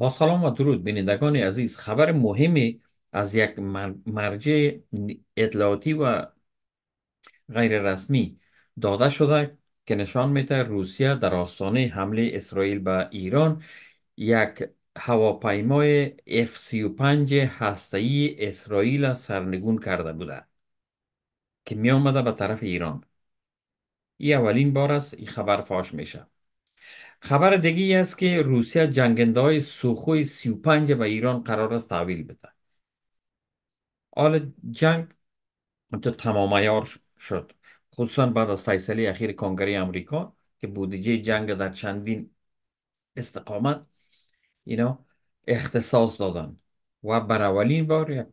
با سلام و درود بینندگان عزیز خبر مهمی از یک مرجع اطلاعاتی و غیر رسمی داده شده که نشان میده روسیه در آستانه حمله اسرائیل به ایران یک هواپیمای F-35 هسته‌ای اسرائیل سرنگون کرده بوده که می آمده به طرف ایران این اولین بار است این خبر فاش میشه خبر دیگی است که روسیه جنگنده های سوخوی 35 به ایران قرار است تحویل بده حال جنگ تو تمام شد خصوصا بعد از فیصله اخیر کنگره امریکا که بودجه جنگ در چندین استقامت اینا اختصاص دادن و بر اولین بار یک,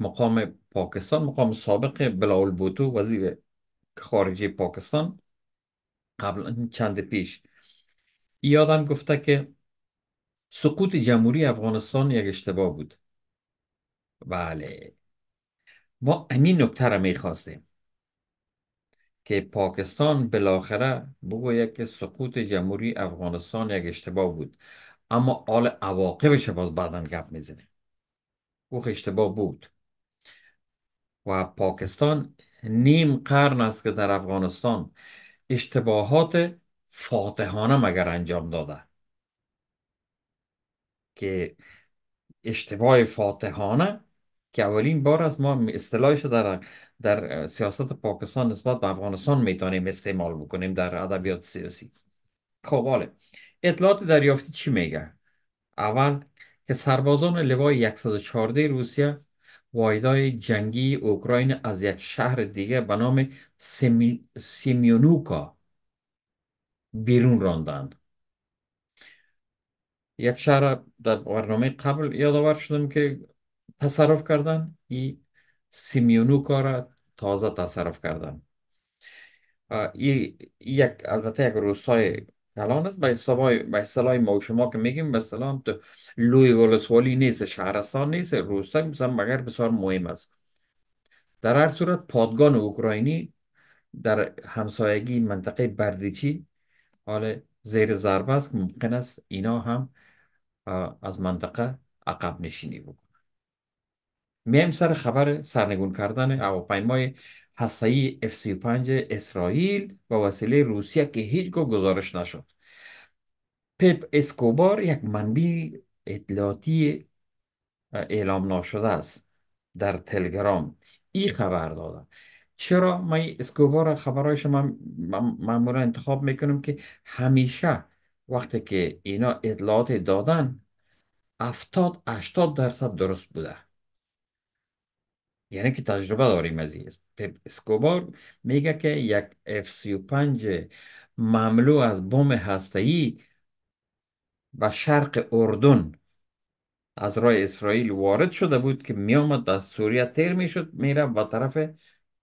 مقام پاکستان مقام سابق بلاول بوتو وزیر خارجه پاکستان قبل چند پیش یادم گفته که سقوط جمهوری افغانستان یک اشتباه بود بله ما امین نکته را میخواستیم که پاکستان بالاخره بگویه که سقوط جمهوری افغانستان یک اشتباه بود اما آل عواقبش باز بعدا گپ میزنه او اشتباه بود و پاکستان نیم قرن است که در افغانستان اشتباهات فاتحانه مگر انجام داده که اشتباه فاتحانه که اولین بار از ما اصطلاحش در در سیاست پاکستان نسبت به افغانستان میتونیم استعمال بکنیم در ادبیات سیاسی خب حالا اطلاعات دریافتی چی میگه اول که سربازان لوای 114 روسیه واحدهای جنگی اوکراین از یک شهر دیگه به نام سیمیونوکا بیرون راندند یک شهر در برنامه قبل آور شدم که تصرف کردن این سیمیونوکا را تازه تصرف کردن یک البته یک روستای الان است به اصطلاح اصطلاح ما و شما که میگیم به اصطلاح تو لوی ولسوالی نیست شهرستان نیست روستا مثلا مگر بسیار مهم است در هر صورت پادگان اوکراینی در همسایگی منطقه بردیچی حال زیر ضربه است ممکن است اینا هم از منطقه عقب نشینی بکنن میایم سر خبر سرنگون کردن هواپیمای حسایی F-35 اسرائیل و وسیله روسیه که هیچگاه گزارش نشد پپ اسکوبار یک منبع اطلاعاتی اعلام ناشده است در تلگرام این خبر داده چرا ما اسکوبار خبرهایش من معمولا انتخاب میکنم که همیشه وقتی که اینا اطلاعات دادن 70 80 درصد درست بوده یعنی که تجربه داریم از این پپ میگه که یک اف 35 مملو از بوم هسته‌ای و شرق اردن از راه اسرائیل وارد شده بود که میامد از سوریه تیر میشد میره به طرف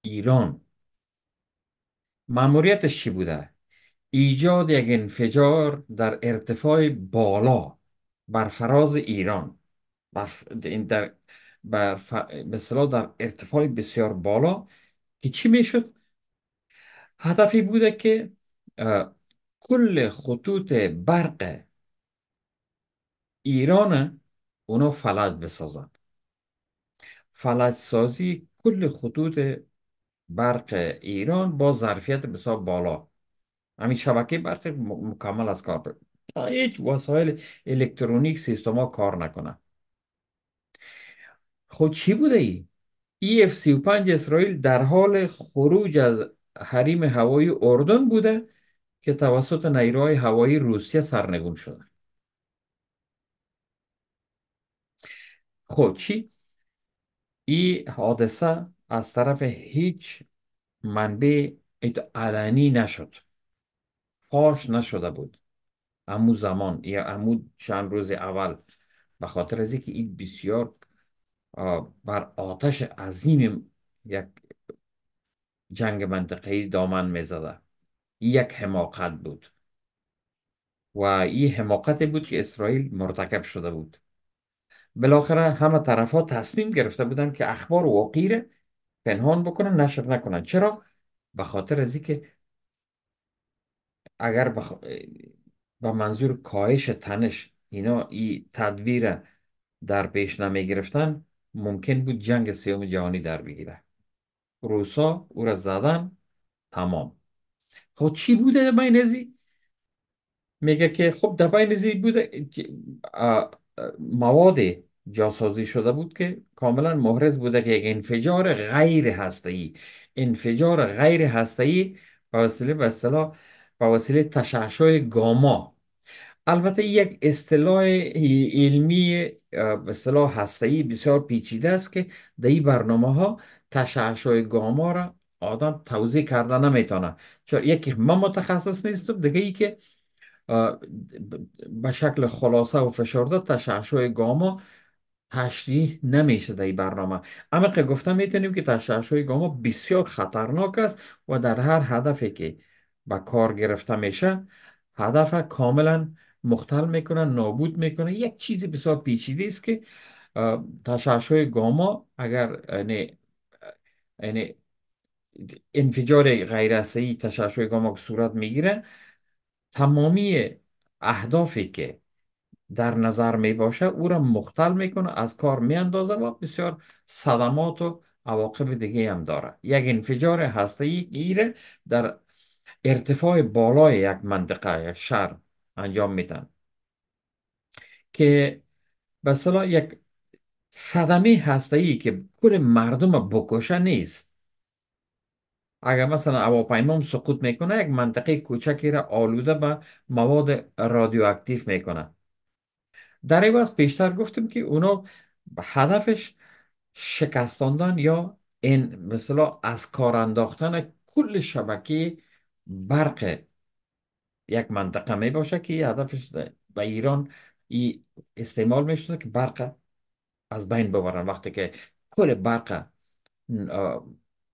ایران ماموریتش چی بوده ایجاد یک انفجار در ارتفاع بالا بر فراز ایران بر در بر ف... در ارتفاع بسیار بالا که چی میشد هدفی بوده که کل خطوط برق ایران اونا فلج بسازن فلج سازی کل خطوط برق ایران با ظرفیت بسیار بالا همین شبکه برق مکمل از کار تا هیچ وسایل الکترونیک سیستما کار نکنه خب چی بوده ای؟ ای e اف پنج اسرائیل در حال خروج از حریم هوایی اردن بوده که توسط نیروهای هوایی روسیه سرنگون شده خب چی؟ این حادثه از طرف هیچ منبع علنی نشد فاش نشده بود امو زمان یا امو چند روز اول به خاطر از اینکه این بسیار بر آتش عظیم یک جنگ منطقی دامن می زده یک حماقت بود و این حماقت بود که اسرائیل مرتکب شده بود بالاخره همه طرف ها تصمیم گرفته بودن که اخبار واقعی پنهان بکنن نشر نکنن چرا؟ به خاطر از که اگر بخ... به منظور کاهش تنش اینا ای تدبیر در پیش نمی گرفتن ممکن بود جنگ سیام جهانی در بگیره روسا او را زدن تمام خب چی بوده بینزی میگه که خب در بینزی بوده مواد جاسازی شده بود که کاملا محرز بوده که یک انفجار غیر هسته‌ای انفجار غیر هسته‌ای با وسیله به وسیله گاما البته یک اصطلاح علمی به اصطلاح بسیار پیچیده است که در این برنامه ها تشعشع گاما را آدم توضیح کرده نمیتونه چون یکی من متخصص نیستم دیگه ای که به شکل خلاصه و فشرده تشعشع گاما تشریح نمیشه در این برنامه اما که گفتم میتونیم که تشعشع گاما بسیار خطرناک است و در هر هدفی که به کار گرفته میشه هدف کاملا مختل میکنه نابود میکنه یک چیز بسیار پیچیده است که تشعشع گاما اگر یعنی, یعنی انفجار غیر ای تشعشع گاما که صورت میگیره تمامی اهدافی که در نظر می باشه او را مختل میکنه از کار میاندازه و بسیار صدمات و عواقب دیگه هم داره یک انفجار هسته ایره در ارتفاع بالای یک منطقه یک شهر انجام میدن که به یک صدمه هستهی که کل مردم بکشه نیست اگر مثلا هم سقوط میکنه یک منطقه کوچکی را آلوده به مواد رادیواکتیو میکنه در این پیشتر گفتم که اونا هدفش شکستاندن یا این مثلا از کار انداختن کل شبکه برق یک منطقه می باشه که هدفش به ایران ای استعمال می که برق از بین ببرن وقتی که کل برق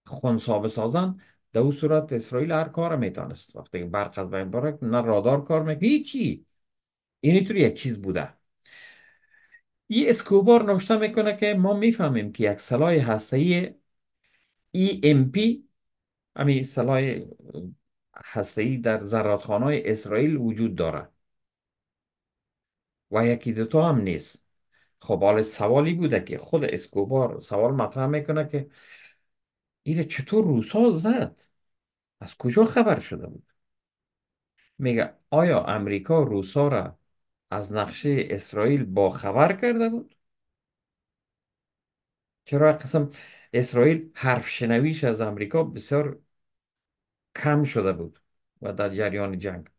خونسا بسازن در او صورت اسرائیل هر کار میتانست وقتی که برق از بین برد نه رادار کار میکنه هیچی طور یک چیز بوده این اسکوبار نوشته میکنه که ما میفهمیم که یک سلاح هستهی ای ام پی همین سلاح ای در زرادخانه اسرائیل وجود داره و یکی دوتا هم نیست خب حالا سوالی بوده که خود اسکوبار سوال مطرح میکنه که ایره چطور روسا زد از کجا خبر شده بود میگه آیا امریکا روسا را از نقشه اسرائیل با خبر کرده بود چرا قسم اسرائیل حرف شنویش از امریکا بسیار کم شده بود و در جریان جنگ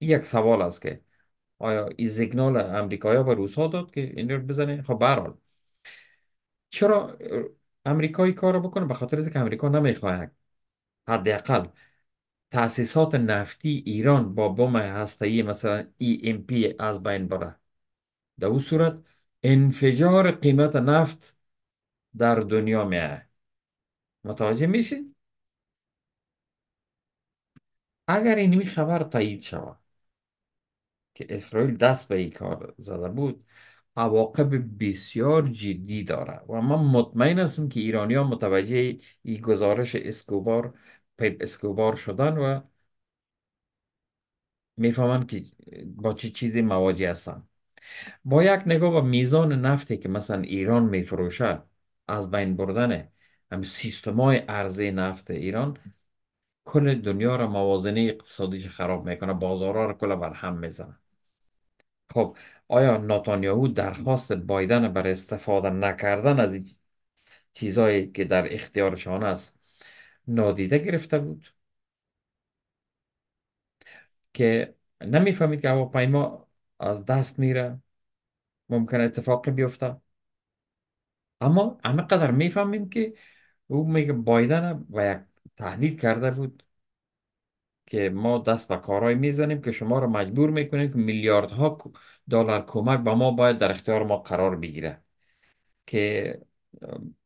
یک سوال است که آیا این سیگنال امریکایی به روسا داد که این بزنه خب برحال چرا امریکایی کار رو بکنه به خاطر که امریکا نمیخواهد حداقل تاسیسات نفتی ایران با بمب هسته‌ای مثلا پی e از بین بره در او صورت انفجار قیمت نفت در دنیا میه متوجه میشید اگر این می خبر تایید شود که اسرائیل دست به این کار زده بود عواقب بسیار جدی داره و من مطمئن هستم که ایرانی ها متوجه این گزارش اسکوبار پیپ اسکوبار شدن و میفهمند که با چه چیزی مواجه هستن با یک نگاه به میزان نفتی که مثلا ایران میفروشه از بین بردن هم سیستمای عرضه نفت ایران کل دنیا را موازنه اقتصادیش خراب میکنه بازارها را کل بر هم میزنه خب آیا ناتانیاهو درخواست بایدن بر استفاده نکردن از چیزهایی که در اختیارشان است نادیده گرفته بود که نمیفهمید که هواپیما از دست میره ممکن اتفاقی بیفته اما همه قدر میفهمیم که او میگه بایدن و یک تهدید کرده بود که ما دست به کارای میزنیم که شما رو مجبور میکنیم که ها دلار کمک به ما باید در اختیار ما قرار بگیره که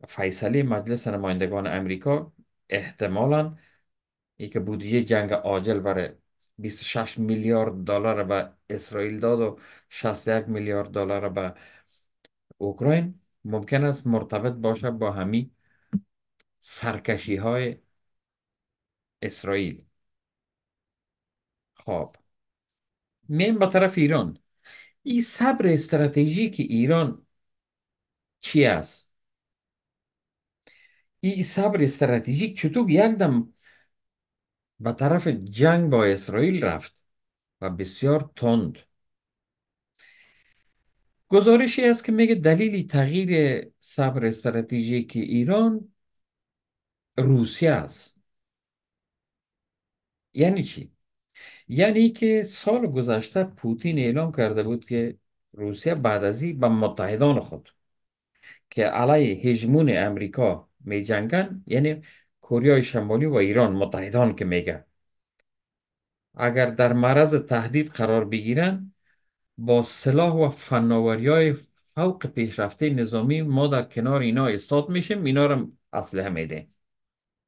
فیصله مجلس نمایندگان امریکا احتمالا ای که بودجه جنگ عاجل برای 26 میلیارد دلار به اسرائیل داد و 61 میلیارد دلار به اوکراین ممکن است مرتبط باشد با همین سرکشی های اسرائیل خب میم با طرف ایران این صبر استراتژیک ایران چی است این صبر استراتژیک چطور یکدم به طرف جنگ با اسرائیل رفت و بسیار تند گزارشی است که میگه دلیلی تغییر صبر استراتژیک ایران روسیه است یعنی چی یعنی که سال گذشته پوتین اعلام کرده بود که روسیه بعد از این به متحدان خود که علیه هجمون امریکا می جنگن یعنی کره شمالی و ایران متحدان که میگه اگر در معرض تهدید قرار بگیرن با سلاح و فناوری های فوق پیشرفته نظامی ما در کنار اینا استاد میشیم اینا رو اسلحه میده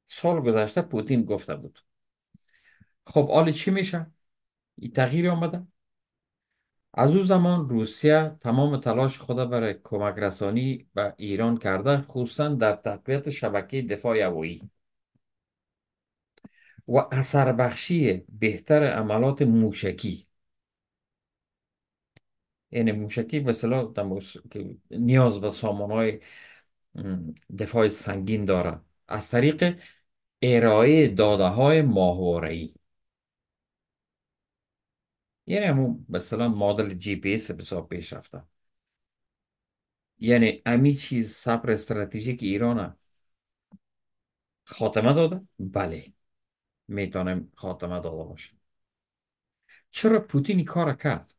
سال گذشته پوتین گفته بود خب آل چی میشه؟ این تغییر آمده؟ از او زمان روسیه تمام تلاش خود برای کمک رسانی به ایران کرده خصوصا در تقویت شبکه دفاع هوایی و اثر بخشی بهتر عملات موشکی این یعنی موشکی به صلاح نیاز به سامان های دفاع سنگین داره از طریق ارائه داده های ماهواره ای یعنی همون مثلا مدل جی پی اس بسیار پیش رفته یعنی امی چیز سپر استراتژیک ایران خاتمه داده؟ بله میتونم خاتمه داده باشه چرا پوتین کار کرد؟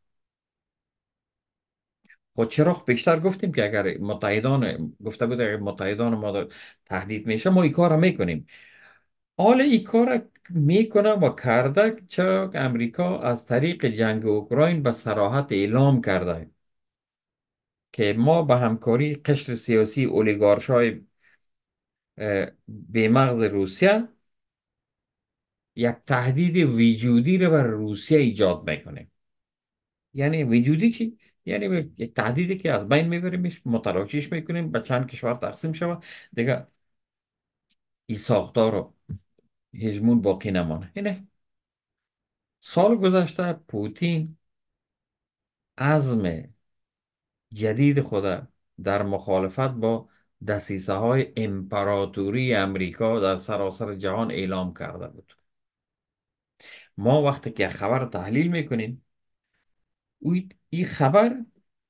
خب چرا بیشتر گفتیم که اگر متحدان گفته بود اگر متحدان ما تهدید میشه ما این کار میکنیم حال این کار میکنه و کرده چرا امریکا از طریق جنگ اوکراین به سراحت اعلام کرده که ما به همکاری قشر سیاسی اولیگارشای مغز روسیه یک تهدید وجودی رو بر روسیه ایجاد میکنه یعنی وجودی چی؟ یعنی یک تهدیدی که از بین میبریمش متلاشیش میکنیم به چند کشور تقسیم شود دیگه این ساختار رو هجمون باقی نمانه اینه سال گذشته پوتین عزم جدید خود در مخالفت با دسیسه های امپراتوری امریکا در سراسر جهان اعلام کرده بود ما وقتی که خبر تحلیل میکنیم این خبر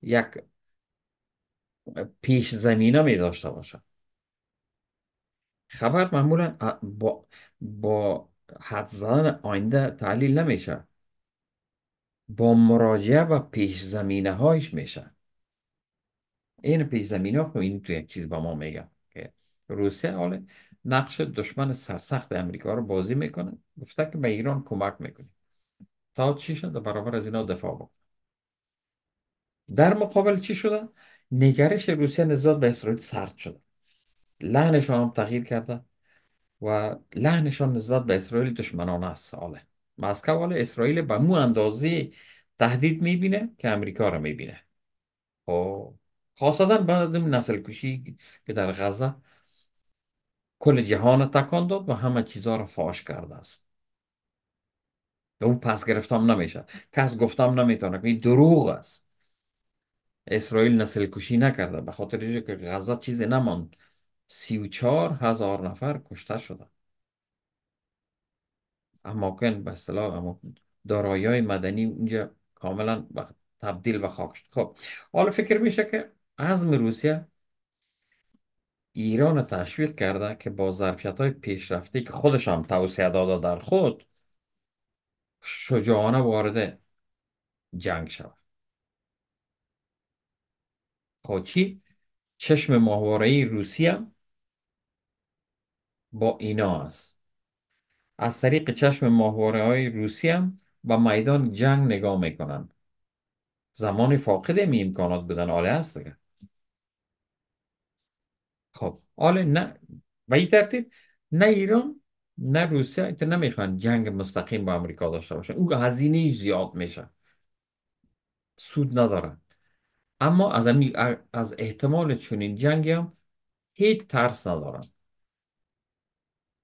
یک پیش زمینه می داشته باشه خبر معمولا با با حد زدن آینده تحلیل نمیشه با مراجعه و پیش زمینه هایش میشه این پیش زمینه ها خب این تو یک چیز با ما میگه که روسیه حالا نقش دشمن سرسخت امریکا رو بازی میکنه گفته که به ایران کمک میکنه تا چی شد برابر از اینا دفاع بکنه در مقابل چی شده نگرش روسیه نزد به اسرائیل سرد شده لحنشان هم تغییر کرده و لحنشان نسبت به اسرائیل دشمنانه است حالا مسکو حالا اسرائیل به مو اندازه تهدید میبینه که امریکا را میبینه خب خاصتا بعد از این نسل کشی که در غزه کل جهان تکان داد و همه چیزها را فاش کرده است اون پس گرفتم نمیشه کس گفتم نمیتونه این دروغ است اسرائیل نسل کشی نکرده به خاطر که غزه چیزی نماند سی و هزار نفر کشته شدن اماکن به اصطلاح دارایی های مدنی اینجا کاملا تبدیل به خاک شد خب حالا فکر میشه که عزم روسیه ایران تشویق کرده که با ظرفیت های پیشرفته که خودش هم توسعه داده در خود شجاعانه وارد جنگ شود خب چی؟ چشم ماهواره روسیه با اینا است از طریق چشم ماهواره های روسی هم به میدان جنگ نگاه میکنن زمان فاقد می امکانات بودن آله هست دیگه خب آله نه و این ترتیب نه ایران نه روسیه ایتا نمیخوان جنگ مستقیم با امریکا داشته باشن او هزینه زیاد میشه سود ندارن. اما از, از احتمال چنین جنگی هم هیچ ترس ندارن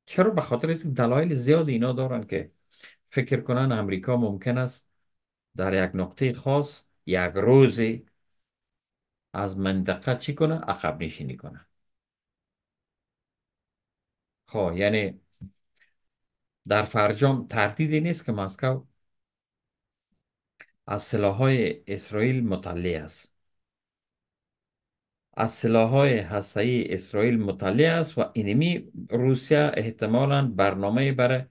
چرا به خاطر اینکه دلایل زیاد اینا دارن که فکر کنن امریکا ممکن است در یک نقطه خاص یک روزی از منطقه چی کنه عقب نشینی کنه خب یعنی در فرجام تردیدی نیست که مسکو از های اسرائیل مطلع است از سلاحهای هسته‌ای اسرائیل مطلع است و اینمی روسیه احتمالا برنامه برای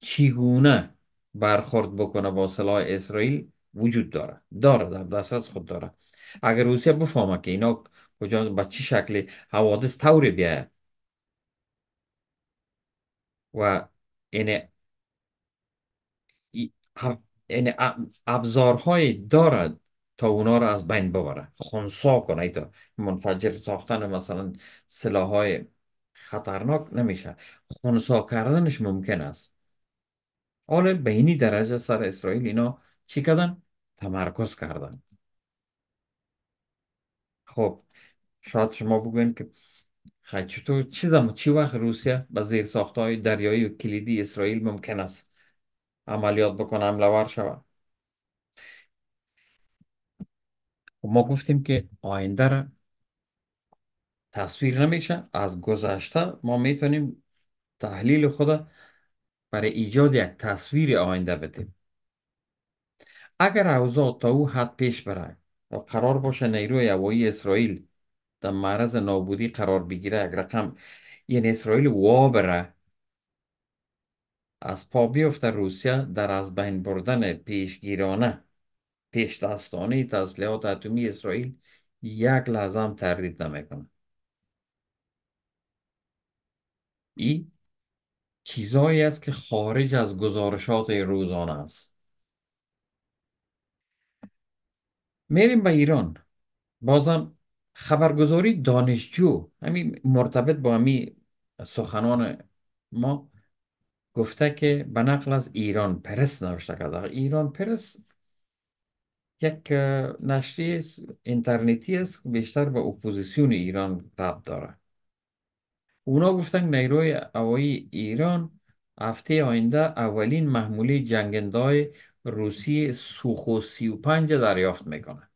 چیگونه برخورد بکنه با سلاح اسرائیل وجود داره داره در از خود داره اگر روسیه بفهمه که اینا کجا به چه شکل حوادث طوری بیاید و اینه ابزارهای دارد تا اونا رو از بین ببره خونسا کنه ایتا منفجر ساختن مثلا سلاح های خطرناک نمیشه خونسا کردنش ممکن است حالا به اینی درجه سر اسرائیل اینا چی کردن؟ تمرکز کردن خب شاید شما بگوین که خیلی چطور چی چی وقت روسیه به زیر ساختهای دریایی و کلیدی اسرائیل ممکن است عملیات بکنه حمله ور شود خب ما گفتیم که آینده را تصویر نمیشه از گذشته ما میتونیم تحلیل خود برای ایجاد یک تصویر آینده بدیم اگر اوضاع تا او حد پیش بره و قرار باشه نیروی هوایی اسرائیل در معرض نابودی قرار بگیره اگر رقم یعنی اسرائیل وا بره از پا بیفته روسیه در از بین بردن پیشگیرانه پیش دستانی تسلیحات اتمی اسرائیل یک لحظه تردید نمیکنه ای چیزهایی است که خارج از گزارشات روزانه است میریم به ایران بازم خبرگزاری دانشجو همین مرتبط با همین سخنان ما گفته که به نقل از ایران پرس نوشته کرده ایران پرس یک نشریه اینترنتی است بیشتر به اپوزیسیون ایران ربط داره اونا گفتن نیروی هوایی ایران هفته آینده اولین محموله های روسی سوخو پنج دریافت میکنه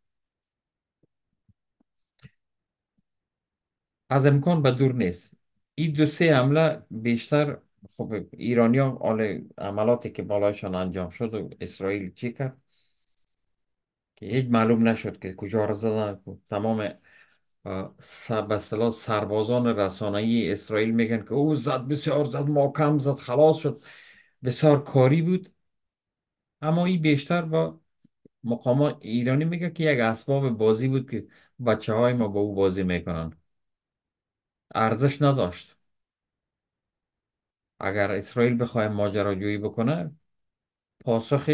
از امکان به دور نیست این دو سه حمله بیشتر خب ایرانی ها عملاتی که بالایشان انجام شد و اسرائیل چی کرد که هیچ معلوم نشد که کجا را زدن تمام به سربازان رسانه‌ای اسرائیل میگن که او زد بسیار زد ما کم زد خلاص شد بسیار کاری بود اما این بیشتر با مقام ایرانی میگه که یک اسباب بازی بود که بچه های ما با او بازی میکنن ارزش نداشت اگر اسرائیل بخواه ماجراجویی بکنه پاسخ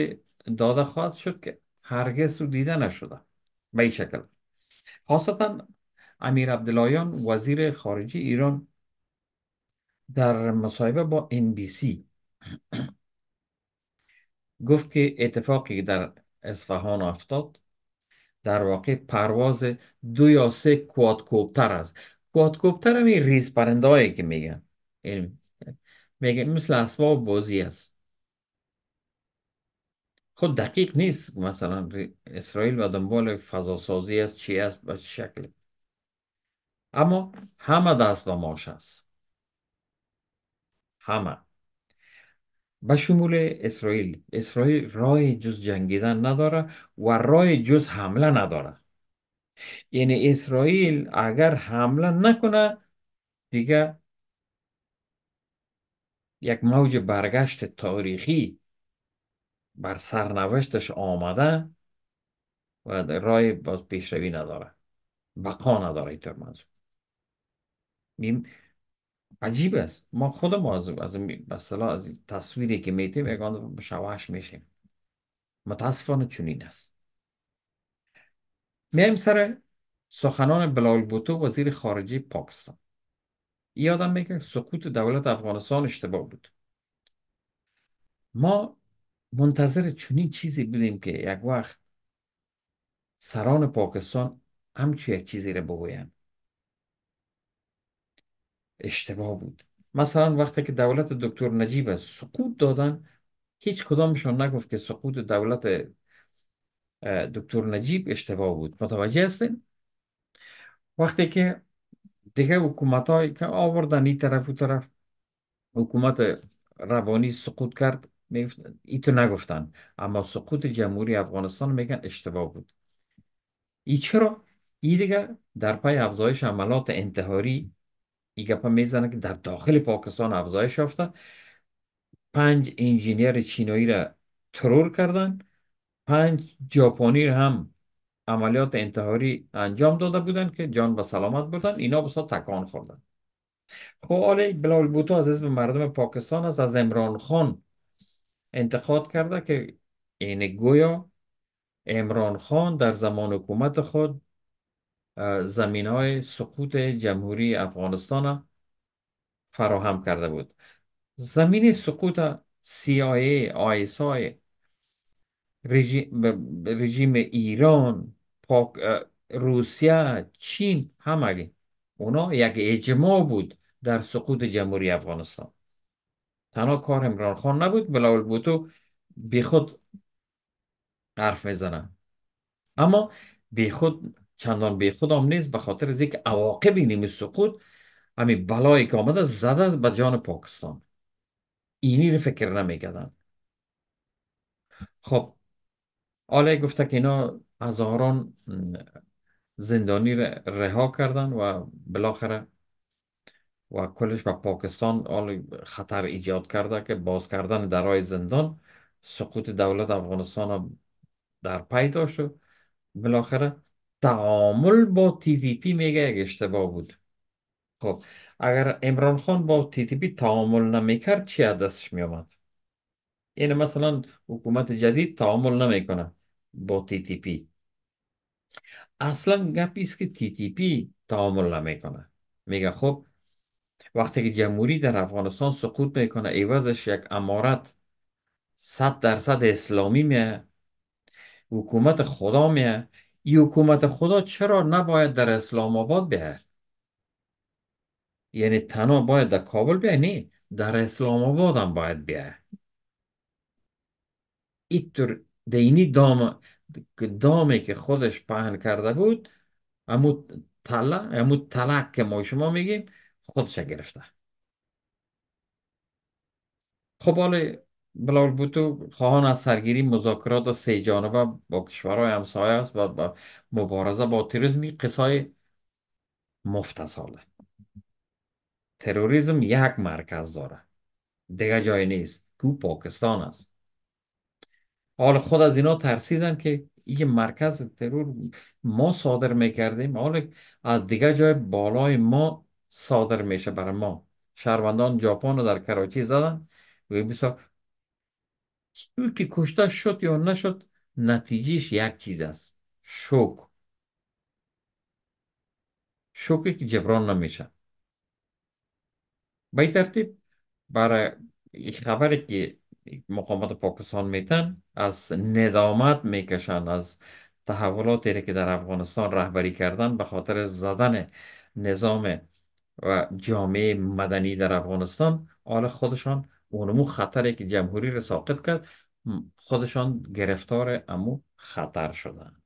داده خواهد شد که هرگز رو دیده نشده به این شکل خاصتا امیر عبدالایان وزیر خارجی ایران در مصاحبه با بی سی گفت که اتفاقی در اصفهان افتاد در واقع پرواز دو یا سه کوادکوپتر است کوادکوپتر همی ریز پرنده که میگن میگن مثل اسباب بازی است خود خب دقیق نیست مثلا اسرائیل و دنبال فضاسازی است چی است به شکل اما همه دست و ماش است همه به شمول اسرائیل اسرائیل رای جز جنگیدن نداره و رای جز حمله نداره یعنی اسرائیل اگر حمله نکنه دیگه یک موج برگشت تاریخی بر سرنوشتش آمده و رای باز پیشروی نداره بقا نداره اینطور منظور عجیب است ما خود ما از از مثلا از تصویری که میتیم دفعه شوهش میشیم متاسفانه چنین است میایم سر سخنان بلال بوتو وزیر خارجه پاکستان یادم میگه سقوط دولت افغانستان اشتباه بود ما منتظر چنین چیزی بودیم که یک وقت سران پاکستان همچی یک چیزی رو بگوین اشتباه بود مثلا وقتی که دولت دکتر نجیب سقوط دادن هیچ کدامشان نگفت که سقوط دولت دکتر نجیب اشتباه بود متوجه هستین وقتی که دیگه حکومت که آوردن این طرف و طرف حکومت ربانی سقوط کرد ای تو نگفتن اما سقوط جمهوری افغانستان میگن اشتباه بود ای چرا؟ ای دیگه در پای افزایش عملات انتحاری ای گپه میزنه که در داخل پاکستان افزایش یافته پنج انجینیر چینایی را ترور کردن پنج ژاپنی را هم عملیات انتحاری انجام داده بودن که جان به سلامت بردن اینا بسا تکان خوردن خب آله بلال بوتو از به مردم پاکستان است از عمران خان انتقاد کرده که این گویا امران خان در زمان حکومت خود زمین های سقوط جمهوری افغانستان فراهم کرده بود زمین سقوط CIA, ISI رژیم, ایران پاک، روسیه چین همگی اونا یک اجماع بود در سقوط جمهوری افغانستان تنها کار عمران خان نبود بلاول بوتو بیخود حرف میزنه اما خود چندان خود هم نیست به خاطر از اینکه عواقب نیم سقوط همین بلایی که آمده زده به جان پاکستان اینی رو فکر نمیکردن خب حالا گفته که اینا هزاران زندانی رها کردن و بالاخره و کلش به پاکستان خطر ایجاد کرده که باز کردن درای زندان سقوط دولت افغانستان در پی داشت و بالاخره تعامل با تی وی پی میگه یک اشتباه بود خب اگر امران خان با تی تی پی تعامل نمیکرد چی دستش میامد یعنی مثلا حکومت جدید تعامل نمیکنه با تی تی پی اصلا گپی که تی تی پی تعامل نمیکنه میگه خب وقتی که جمهوری در افغانستان سقوط میکنه ایوازش یک امارت صد درصد اسلامی میه حکومت خدا میه این حکومت خدا چرا نباید در اسلام آباد بیه یعنی تنها باید در کابل بیه نی در اسلام آباد هم باید بیه اینطور دینی دام دامی که خودش پهن کرده بود امو تله امو که ما شما میگیم خودش گرفته خب بلال بوتو خواهان از سرگیری مذاکرات سه جانبه با کشورهای همسایه است و با مبارزه با تروریسم قصای مفتصاله تروریسم یک مرکز داره دیگه جای نیست کو پاکستان است حال خود از اینا ترسیدن که این مرکز ترور ما صادر میکردیم حال از دیگه جای بالای ما صادر میشه بر ما شهروندان ژاپن رو در کراچی زدن و بسا او که کشته شد یا نشد نتیجهش یک چیز است شوک شوکی که جبران نمیشه به ترتیب برای خبری که مقامات پاکستان میتن از ندامت میکشن از تحولاتی که در افغانستان رهبری کردن به خاطر زدن نظام و جامعه مدنی در افغانستان حال آره خودشان اونمو خطری که جمهوری را ساقط کرد خودشان گرفتار امو خطر شدن